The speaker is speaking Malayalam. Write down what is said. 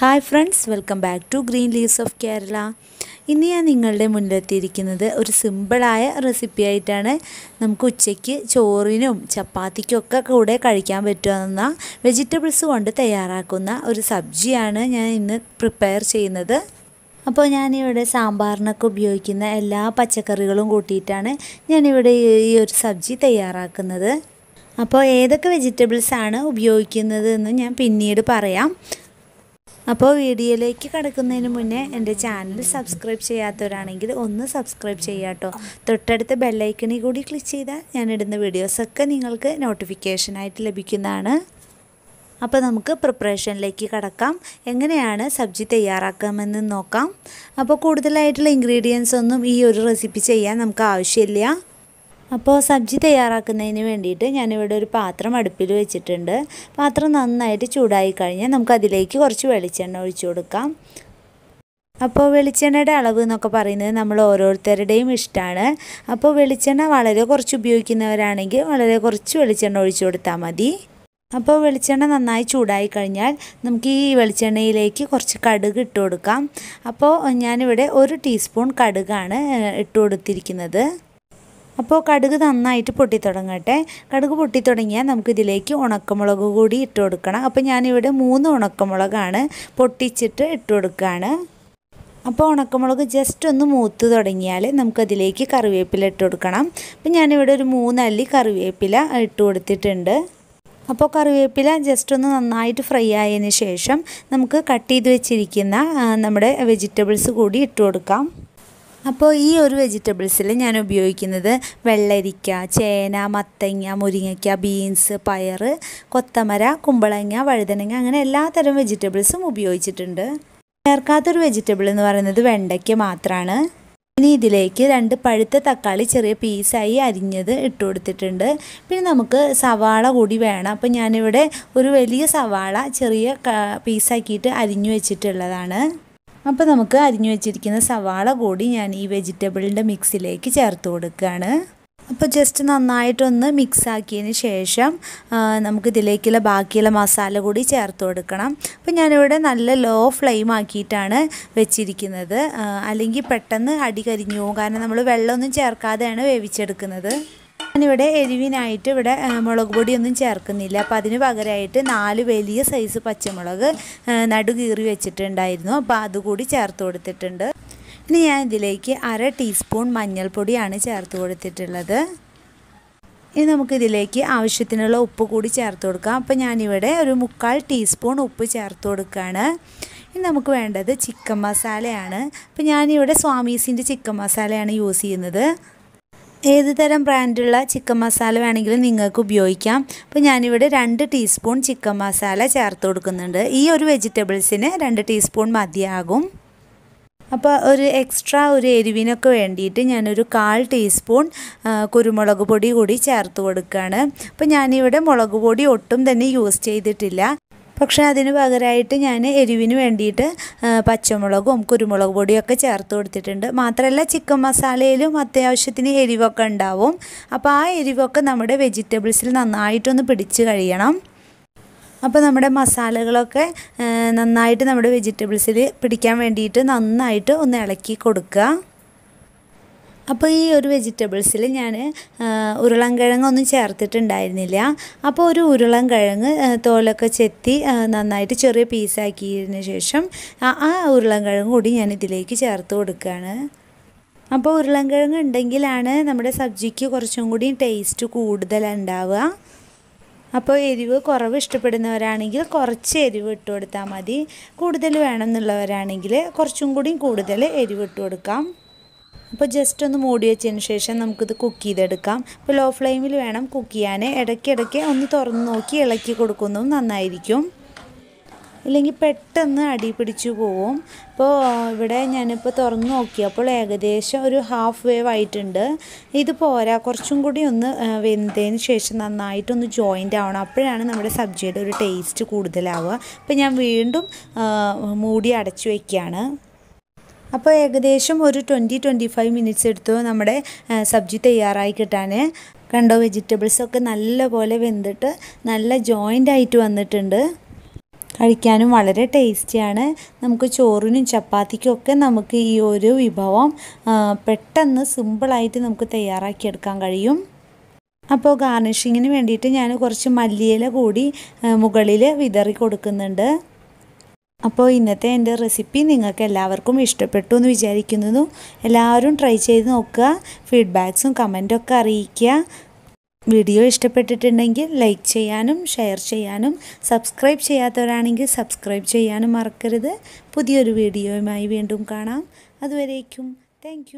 hi friends welcome back to green leaves of Kerala ഇന്ന് ഞാൻ നിങ്ങളുടെ മുന്നിലെത്തിയിരിക്കുന്നത് ഒരു സിമ്പിളായ റെസിപ്പി ആയിട്ടാണ് നമുക്ക് ഉച്ചയ്ക്ക് ചോറിനും ചപ്പാത്തിക്കൊക്കെ കൂടെ കഴിക്കാൻ പറ്റുമെന്ന വെജിറ്റബിൾസ് കൊണ്ട് തയ്യാറാക്കുന്ന ഒരു സബ്ജിയാണ് ഞാൻ ഇന്ന് പ്രിപ്പയർ ചെയ്യുന്നത് അപ്പോൾ ഞാനിവിടെ സാമ്പാറിനൊക്കെ ഉപയോഗിക്കുന്ന എല്ലാ പച്ചക്കറികളും കൂട്ടിയിട്ടാണ് ഞാനിവിടെ ഈ ഒരു സബ്ജി തയ്യാറാക്കുന്നത് അപ്പോൾ ഏതൊക്കെ വെജിറ്റബിൾസ് ആണ് ഉപയോഗിക്കുന്നത് എന്ന് ഞാൻ പിന്നീട് പറയാം അപ്പോൾ വീഡിയോയിലേക്ക് കടക്കുന്നതിന് മുന്നേ എൻ്റെ ചാനൽ സബ്സ്ക്രൈബ് ചെയ്യാത്തവരാണെങ്കിൽ ഒന്ന് സബ്സ്ക്രൈബ് ചെയ്യാട്ടോ കേട്ടോ തൊട്ടടുത്ത ബെല്ലൈക്കണി കൂടി ക്ലിക്ക് ചെയ്താൽ ഞാൻ ഇടുന്ന വീഡിയോസൊക്കെ നിങ്ങൾക്ക് നോട്ടിഫിക്കേഷനായിട്ട് ലഭിക്കുന്നതാണ് അപ്പോൾ നമുക്ക് പ്രിപ്പറേഷനിലേക്ക് കടക്കാം എങ്ങനെയാണ് സബ്ജി തയ്യാറാക്കാമെന്ന് നോക്കാം അപ്പോൾ കൂടുതലായിട്ടുള്ള ഇൻഗ്രീഡിയൻസ് ഒന്നും ഈ ഒരു റെസിപ്പി ചെയ്യാൻ നമുക്ക് ആവശ്യമില്ല അപ്പോൾ സബ്ജി തയ്യാറാക്കുന്നതിന് വേണ്ടിയിട്ട് ഞാനിവിടെ ഒരു പാത്രം അടുപ്പിൽ വെച്ചിട്ടുണ്ട് പാത്രം നന്നായിട്ട് ചൂടായി കഴിഞ്ഞാൽ നമുക്ക് അതിലേക്ക് കുറച്ച് വെളിച്ചെണ്ണ ഒഴിച്ചു കൊടുക്കാം അപ്പോൾ വെളിച്ചെണ്ണയുടെ അളവ് എന്നൊക്കെ പറയുന്നത് നമ്മൾ ഓരോരുത്തരുടെയും ഇഷ്ടമാണ് അപ്പോൾ വെളിച്ചെണ്ണ വളരെ കുറച്ച് ഉപയോഗിക്കുന്നവരാണെങ്കിൽ വളരെ കുറച്ച് വെളിച്ചെണ്ണ ഒഴിച്ചു കൊടുത്താൽ മതി അപ്പോൾ വെളിച്ചെണ്ണ നന്നായി ചൂടായി കഴിഞ്ഞാൽ നമുക്ക് ഈ വെളിച്ചെണ്ണയിലേക്ക് കുറച്ച് കടുക് ഇട്ട് കൊടുക്കാം അപ്പോൾ ഞാനിവിടെ ഒരു ടീസ്പൂൺ കടുകാണ് ഇട്ട് കൊടുത്തിരിക്കുന്നത് അപ്പോൾ കടുക് നന്നായിട്ട് പൊട്ടിത്തുടങ്ങട്ടെ കടുക് പൊട്ടിത്തുടങ്ങിയാൽ നമുക്കിതിലേക്ക് ഉണക്കമുളക് കൂടി ഇട്ട് കൊടുക്കണം അപ്പോൾ ഞാനിവിടെ മൂന്ന് ഉണക്കമുളകാണ് പൊട്ടിച്ചിട്ട് ഇട്ട് കൊടുക്കുകയാണ് അപ്പോൾ ഉണക്കമുളക് ജസ്റ്റ് ഒന്ന് മൂത്ത് തുടങ്ങിയാൽ നമുക്കതിലേക്ക് കറിവേപ്പില ഇട്ട് കൊടുക്കണം അപ്പോൾ ഞാനിവിടെ ഒരു മൂന്നല്ലി കറിവേപ്പില ഇട്ട് കൊടുത്തിട്ടുണ്ട് അപ്പോൾ കറിവേപ്പില ജസ്റ്റ് ഒന്ന് നന്നായിട്ട് ഫ്രൈ ആയതിന് ശേഷം നമുക്ക് കട്ട് ചെയ്ത് വെച്ചിരിക്കുന്ന നമ്മുടെ വെജിറ്റബിൾസ് കൂടി ഇട്ട് കൊടുക്കാം അപ്പോൾ ഈ ഒരു വെജിറ്റബിൾസിൽ ഞാൻ ഉപയോഗിക്കുന്നത് വെള്ളരിക്ക ചേന മത്തങ്ങ മുരിങ്ങയ്ക്ക ബീൻസ് പയർ കൊത്തമര കുമ്പളങ്ങ വഴുതനങ്ങ അങ്ങനെ തരം വെജിറ്റബിൾസും ഉപയോഗിച്ചിട്ടുണ്ട് ചേർക്കാത്തൊരു വെജിറ്റബിൾ എന്ന് പറയുന്നത് വെണ്ടയ്ക്ക മാത്രമാണ് ഇനി ഇതിലേക്ക് രണ്ട് പഴുത്ത തക്കാളി ചെറിയ പീസായി അരിഞ്ഞത് ഇട്ട് കൊടുത്തിട്ടുണ്ട് പിന്നെ നമുക്ക് സവാള കൂടി വേണം അപ്പോൾ ഞാനിവിടെ ഒരു വലിയ സവാള ചെറിയ പീസാക്കിയിട്ട് അരിഞ്ഞു വെച്ചിട്ടുള്ളതാണ് അപ്പോൾ നമുക്ക് അരിഞ്ഞു വെച്ചിരിക്കുന്ന സവാള കൂടി ഞാൻ ഈ വെജിറ്റബിളിൻ്റെ മിക്സിലേക്ക് ചേർത്ത് കൊടുക്കുകയാണ് അപ്പോൾ ജസ്റ്റ് നന്നായിട്ടൊന്ന് മിക്സ് ആക്കിയതിന് ശേഷം ഇതിലേക്കുള്ള ബാക്കിയുള്ള മസാല കൂടി ചേർത്ത് കൊടുക്കണം അപ്പോൾ ഞാനിവിടെ നല്ല ലോ ഫ്ലെയിം ആക്കിയിട്ടാണ് വെച്ചിരിക്കുന്നത് അല്ലെങ്കിൽ പെട്ടെന്ന് അടി കരിഞ്ഞു പോകും കാരണം നമ്മൾ വെള്ളമൊന്നും ചേർക്കാതെയാണ് വേവിച്ചെടുക്കുന്നത് ഞാനിവിടെ എരിവിനായിട്ട് ഇവിടെ മുളക് പൊടിയൊന്നും ചേർക്കുന്നില്ല അപ്പോൾ അതിന് പകരമായിട്ട് നാല് വലിയ സൈസ് പച്ചമുളക് നടുകീറി വെച്ചിട്ടുണ്ടായിരുന്നു അപ്പോൾ അതുകൂടി ചേർത്ത് കൊടുത്തിട്ടുണ്ട് ഇനി ഞാൻ ഇതിലേക്ക് അര ടീസ്പൂൺ മഞ്ഞൾപ്പൊടിയാണ് ചേർത്ത് കൊടുത്തിട്ടുള്ളത് ഇനി നമുക്കിതിലേക്ക് ആവശ്യത്തിനുള്ള ഉപ്പ് കൂടി ചേർത്ത് കൊടുക്കാം അപ്പോൾ ഞാനിവിടെ ഒരു മുക്കാൽ ടീസ്പൂൺ ഉപ്പ് ചേർത്ത് കൊടുക്കുകയാണ് ഇനി നമുക്ക് വേണ്ടത് ചിക്കൻ മസാലയാണ് അപ്പോൾ ഞാനിവിടെ സ്വാമീസിൻ്റെ ചിക്കൻ മസാലയാണ് യൂസ് ചെയ്യുന്നത് ഏത് തരം ബ്രാൻഡുള്ള ചിക്കൻ മസാല വേണമെങ്കിലും നിങ്ങൾക്ക് ഉപയോഗിക്കാം അപ്പോൾ ഞാനിവിടെ രണ്ട് ടീസ്പൂൺ ചിക്കൻ മസാല ചേർത്ത് കൊടുക്കുന്നുണ്ട് ഈ ഒരു വെജിറ്റബിൾസിന് രണ്ട് ടീസ്പൂൺ മതിയാകും അപ്പോൾ ഒരു എക്സ്ട്രാ ഒരു എരിവിനൊക്കെ വേണ്ടിയിട്ട് ഞാനൊരു കാൽ ടീസ്പൂൺ കുരുമുളക് പൊടി കൂടി ചേർത്ത് കൊടുക്കുകയാണ് അപ്പോൾ ഞാനിവിടെ മുളക് പൊടി ഒട്ടും തന്നെ യൂസ് ചെയ്തിട്ടില്ല പക്ഷേ അതിന് പകരമായിട്ട് ഞാൻ എരിവിന് വേണ്ടിയിട്ട് പച്ചമുളകും കുരുമുളക് പൊടിയൊക്കെ ചേർത്ത് കൊടുത്തിട്ടുണ്ട് മാത്രമല്ല ചിക്കൻ മസാലയിലും അത്യാവശ്യത്തിന് എരിവൊക്കെ ഉണ്ടാവും അപ്പോൾ ആ എരിവൊക്കെ നമ്മുടെ വെജിറ്റബിൾസിൽ നന്നായിട്ടൊന്ന് പിടിച്ച് കഴിയണം അപ്പോൾ നമ്മുടെ മസാലകളൊക്കെ നന്നായിട്ട് നമ്മുടെ വെജിറ്റബിൾസിൽ പിടിക്കാൻ വേണ്ടിയിട്ട് നന്നായിട്ട് ഒന്ന് ഇളക്കി കൊടുക്കുക അപ്പോൾ ഈ ഒരു വെജിറ്റബിൾസിൽ ഞാൻ ഉരുളൻകിഴങ്ങൊന്നും ചേർത്തിട്ടുണ്ടായിരുന്നില്ല അപ്പോൾ ഒരു ഉരുളൻകിഴങ്ങ് തോലൊക്കെ ചെത്തി നന്നായിട്ട് ചെറിയ പീസാക്കിയതിന് ശേഷം ആ ഉരുളൻകിഴങ്ങ് കൂടി ഞാൻ ഇതിലേക്ക് ചേർത്ത് കൊടുക്കുകയാണ് അപ്പോൾ ഉരുളൻകിഴങ്ങ് ഉണ്ടെങ്കിലാണ് നമ്മുടെ സബ്ജിക്ക് കുറച്ചും കൂടി ടേസ്റ്റ് കൂടുതലുണ്ടാവുക അപ്പോൾ എരിവ് കുറവ് ഇഷ്ടപ്പെടുന്നവരാണെങ്കിൽ കുറച്ച് എരിവ് ഇട്ട് കൊടുത്താൽ മതി കൂടുതൽ വേണം എന്നുള്ളവരാണെങ്കിൽ കുറച്ചും കൂടി കൂടുതൽ എരിവ് ഇട്ട് കൊടുക്കാം അപ്പോൾ ജസ്റ്റ് ഒന്ന് മൂടി വെച്ചതിന് ശേഷം നമുക്കിത് കുക്ക് ചെയ്തെടുക്കാം അപ്പോൾ ലോ ഫ്ലെയിമിൽ വേണം കുക്ക് ചെയ്യാൻ ഇടയ്ക്കിടയ്ക്ക് ഒന്ന് തുറന്ന് നോക്കി ഇളക്കി കൊടുക്കുന്നതും നന്നായിരിക്കും ഇല്ലെങ്കിൽ പെട്ടെന്ന് അടി പിടിച്ചു പോവും അപ്പോൾ ഇവിടെ ഞാനിപ്പോൾ തുറന്ന് നോക്കിയപ്പോൾ ഏകദേശം ഒരു ഹാഫ് വേവ് ആയിട്ടുണ്ട് ഇത് പോരാ കുറച്ചും കൂടി ഒന്ന് വെന്തതിന് ശേഷം നന്നായിട്ടൊന്ന് ജോയിൻ്റ് ആവണം അപ്പോഴാണ് നമ്മുടെ സബ്ജിയുടെ ഒരു ടേസ്റ്റ് കൂടുതലാവുക അപ്പോൾ ഞാൻ വീണ്ടും മൂടി അടച്ചു വയ്ക്കുകയാണ് അപ്പോൾ ഏകദേശം ഒരു ട്വൻറ്റി ട്വൻറ്റി ഫൈവ് മിനിറ്റ്സ് എടുത്തു നമ്മുടെ സബ്ജി തയ്യാറായി കിട്ടാൻ കണ്ടോ വെജിറ്റബിൾസൊക്കെ നല്ലപോലെ വെന്തിട്ട് നല്ല ജോയിൻ്റ് ആയിട്ട് വന്നിട്ടുണ്ട് കഴിക്കാനും വളരെ ടേസ്റ്റിയാണ് നമുക്ക് ചോറിനും ചപ്പാത്തിക്കും ഒക്കെ നമുക്ക് ഈ ഒരു വിഭവം പെട്ടെന്ന് സിമ്പിളായിട്ട് നമുക്ക് തയ്യാറാക്കിയെടുക്കാൻ കഴിയും അപ്പോൾ ഗാർണിഷിങ്ങിന് വേണ്ടിയിട്ട് ഞാൻ കുറച്ച് മല്ലിയില കൂടി മുകളിൽ വിതറി കൊടുക്കുന്നുണ്ട് അപ്പോൾ ഇന്നത്തെ എൻ്റെ റെസിപ്പി നിങ്ങൾക്ക് എല്ലാവർക്കും ഇഷ്ടപ്പെട്ടു എന്ന് വിചാരിക്കുന്നു എല്ലാവരും ട്രൈ ചെയ്ത് നോക്കുക ഫീഡ്ബാക്സും കമൻറ്റൊക്കെ അറിയിക്കുക വീഡിയോ ഇഷ്ടപ്പെട്ടിട്ടുണ്ടെങ്കിൽ ലൈക്ക് ചെയ്യാനും ഷെയർ ചെയ്യാനും സബ്സ്ക്രൈബ് ചെയ്യാത്തവരാണെങ്കിൽ സബ്സ്ക്രൈബ് ചെയ്യാനും മറക്കരുത് പുതിയൊരു വീഡിയോയുമായി വീണ്ടും കാണാം അതുവരേക്കും താങ്ക്